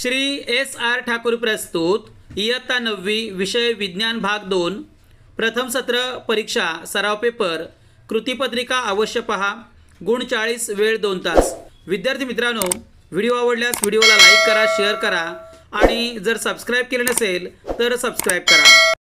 Shri S R Thakur प्रस्तुत इयत्ता नववी विषय विज्ञान भाग दोन प्रथम सत्र परीक्षा सराव पेपर कृतीपत्रिका अवश्य पहा गुण चाळीस वेळ दोन तास विद्यार्थी मित्रांनो व्हिडिओ आवडल्यास व्हिडिओला लाईक करा शेअर करा आणि जर सबस्क्राईब केले नसेल तर सबस्क्राईब करा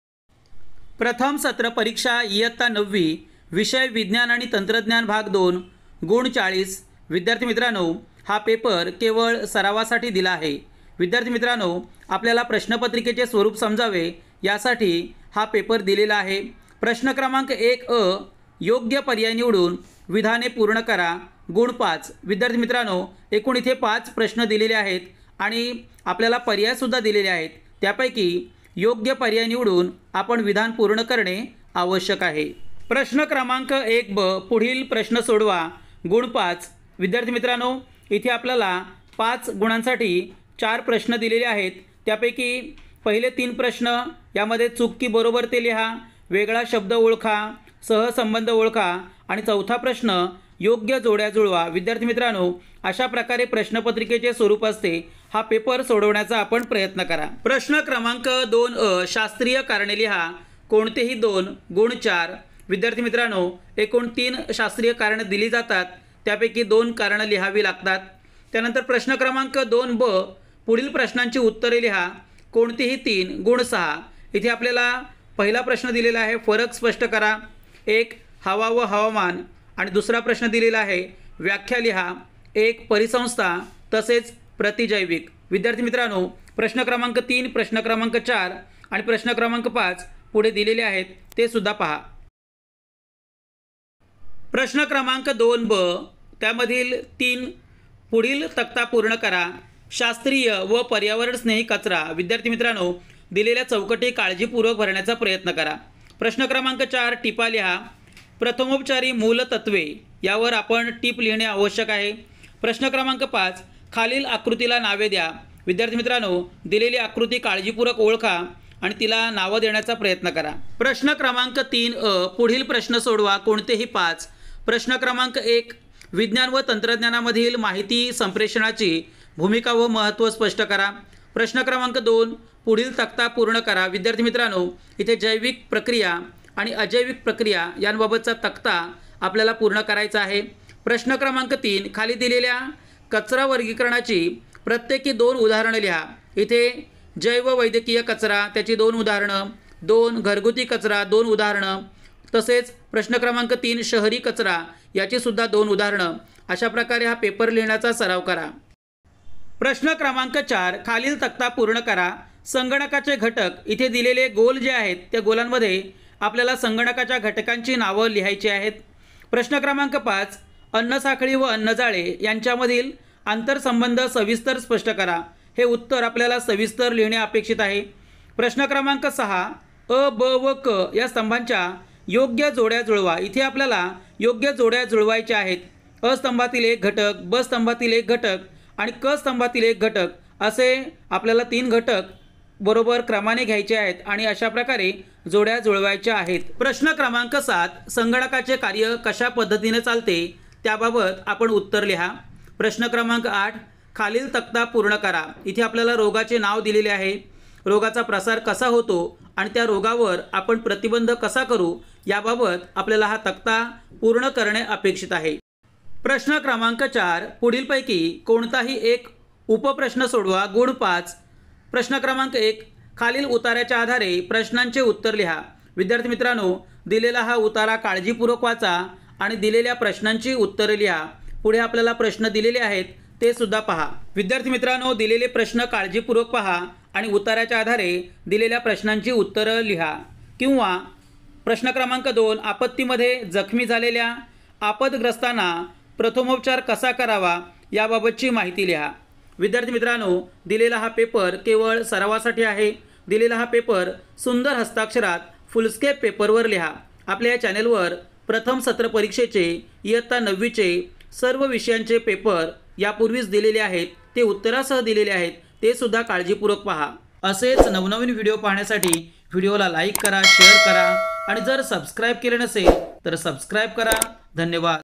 प्रथम सत्र परीक्षा इयत्ता नववी विषय विज्ञान आणि तंत्रज्ञान भाग दोन गुण चाळीस विद्यार्थी मित्रांनो हा पेपर केवळ सरावासाठी दिला आहे विद्यार्थी मित्रांनो आपल्याला प्रश्नपत्रिकेचे स्वरूप समजावे यासाठी हा पेपर दिलेला आहे प्रश्न क्रमांक एक अ योग्य पर्याय निवडून विधाने पूर्ण करा गुण पाच विद्यार्थी मित्रांनो एकूण इथे पाच प्रश्न दिलेले आहेत आणि आपल्याला पर्यायसुद्धा दिलेले आहेत त्यापैकी योग्य पर्याय निवडून आपण विधान पूर्ण करणे आवश्यक आहे प्रश्न क्रमांक एक ब पुढील प्रश्न सोडवा गुण पाच विद्यार्थी मित्रांनो इथे आपल्याला पाच गुणांसाठी चार प्रश्न दिलेले आहेत त्यापैकी पहिले तीन प्रश्न यामध्ये चूक की बरोबर ते लिहा वेगळा शब्द ओळखा सहसंबंध ओळखा आणि चौथा प्रश्न योग्य जोड्या जुळवा विद्यार्थी मित्रांनो अशा प्रकारे प्रश्नपत्रिकेचे स्वरूप असते हा पेपर सोडवण्याचा आपण प्रयत्न करा प्रश्न क्रमांक दोन अ शास्त्रीय कारणे लिहा कोणतेही दोन गुण चार विद्यार्थी मित्रांनो एकूण तीन शास्त्रीय कारणं दिली जातात त्यापैकी दोन कारणं लिहावी लागतात त्यानंतर प्रश्न क्रमांक दोन ब पुढील प्रश्नांची उत्तरे लिहा कोणतीही तीन गुण सहा इथे आपल्याला पहिला प्रश्न दिलेला आहे फरक स्पष्ट करा एक हवा व हवामान आणि दुसरा प्रश्न दिलेला आहे व्याख्या लिहा एक परिसंस्था तसेच प्रतिजैविक विद्यार्थी मित्रांनो प्रश्न क्रमांक तीन प्रश्न क्रमांक चार आणि प्रश्न क्रमांक पाच पुढे दिलेले आहेत ते सुद्धा पहा प्रश्न क्रमांक दोन ब त्यामधील तीन पुढील तक्ता पूर्ण करा शास्त्रीय व पर्यावरणस्नेही कचरा विद्यार्थी मित्रांनो दिलेल्या चौकटी काळजीपूर्वक भरण्याचा प्रयत्न करा प्रश्न क्रमांक चार टिपा लिहा प्रथमोपचारी मूलतत्वे यावर आपण टीप लिहिणे आवश्यक आहे प्रश्न क्रमांक पाच खालील आकृतीला नावे द्या विद्यार्थी मित्रांनो दिलेली आकृती काळजीपूर्वक ओळखा आणि तिला नावं देण्याचा प्रयत्न करा प्रश्न क्रमांक तीन अ पुढील प्रश्न सोडवा कोणतेही पाच प्रश्न क्रमांक एक विज्ञान व तंत्रज्ञानामधील माहिती संप्रेषणाची भूमिका व महत्त्व स्पष्ट करा प्रश्न क्रमांक दोन पुढील तक्ता पूर्ण करा विद्यार्थी मित्रांनो इथे जैविक प्रक्रिया आणि अजैविक प्रक्रिया यांबाबतचा तक्ता आपल्याला पूर्ण करायचा आहे प्रश्न क्रमांक तीन खाली दिलेल्या कचरा वर्गीकरणाची प्रत्येकी दोन उदाहरणं लिहा इथे जैव वैद्यकीय कचरा त्याची दोन उदाहरणं दोन घरगुती कचरा दोन उदाहरणं तसेच प्रश्न क्रमांक तीन शहरी कचरा याची सुद्धा दोन उदाहरणं अशा प्रकारे हा पेपर लिहिण्याचा सराव करा प्रश्न क्रमांक चार खालील तक्ता पूर्ण करा संगणकाचे घटक इथे दिलेले गोल जे आहेत त्या गोलांमध्ये आपल्याला संगणकाच्या घटकांची नावं लिहायची आहेत प्रश्न क्रमांक पाच अन्नसाखळी व अन्नजाळे यांच्यामधील आंतरसंबंध सविस्तर स्पष्ट करा हे उत्तर आपल्याला सविस्तर लिहिणे अपेक्षित आहे प्रश्न क्रमांक सहा अ ब व क या स्तंभांच्या योग्य जोड्या जुळवा इथे आपल्याला योग्य जोड्या जुळवायच्या आहेत अ स्तंभातील एक घटक ब स्तंभातील एक घटक आणि क स्तंभातील एक घटक असे आपल्याला तीन घटक बरोबर क्रमाने घ्यायचे आहेत आणि अशा प्रकारे जोड्या जुळवायच्या आहेत प्रश्न क्रमांक सात संगणकाचे कार्य कशा पद्धतीने चालते त्याबाबत आपण उत्तर लिहा प्रश्न क्रमांक आठ खालील तक्ता पूर्ण करा इथे आपल्याला रोगाचे नाव दिलेले आहे रोगाचा प्रसार कसा होतो आणि त्या रोगावर आपण प्रतिबंध कसा करू याबाबत आपल्याला हा तक्ता पूर्ण करणे अपेक्षित आहे प्रश्न क्रमांक चार पुढीलपैकी कोणताही एक उपप्रश्न सोडवा गुण पाच प्रश्न क्रमांक एक खालील उताऱ्याच्या आधारे प्रश्नांचे उत्तर लिहा विद्यार्थी मित्रांनो दिलेला हा उतारा काळजीपूर्वक वाचा आणि दिलेल्या प्रश्नांची उत्तरे लिहा पुढे आपल्याला प्रश्न दिलेले आहेत ते सुद्धा पहा विद्यार्थी मित्रांनो दिलेले प्रश्न काळजीपूर्वक पहा आणि उताऱ्याच्या आधारे दिलेल्या प्रश्नांची उत्तरं लिहा किंवा प्रश्न क्रमांक दोन आपत्तीमध्ये जखमी झालेल्या आपदग्रस्तांना प्रथमोपचार कसा करावा याबाबतची माहिती लिहा विद्यार्थी मित्रांनो दिलेला हा पेपर केवळ सरावासाठी आहे दिलेला हा पेपर सुंदर हस्ताक्षरात फुलस्केप पेपरवर लिहा आपल्या या चॅनेलवर प्रथम सत्र परीक्षेचे इयत्ता नववीचे सर्व विषयांचे पेपर यापूर्वीच दिलेले आहेत ते उत्तरासह दिलेले आहेत ते सुद्धा काळजीपूर्वक पहा असेच नवनवीन व्हिडिओ पाहण्यासाठी व्हिडिओला लाईक करा शेअर करा आणि जर सबस्क्राईब केले नसेल तर सबस्क्राईब करा धन्यवाद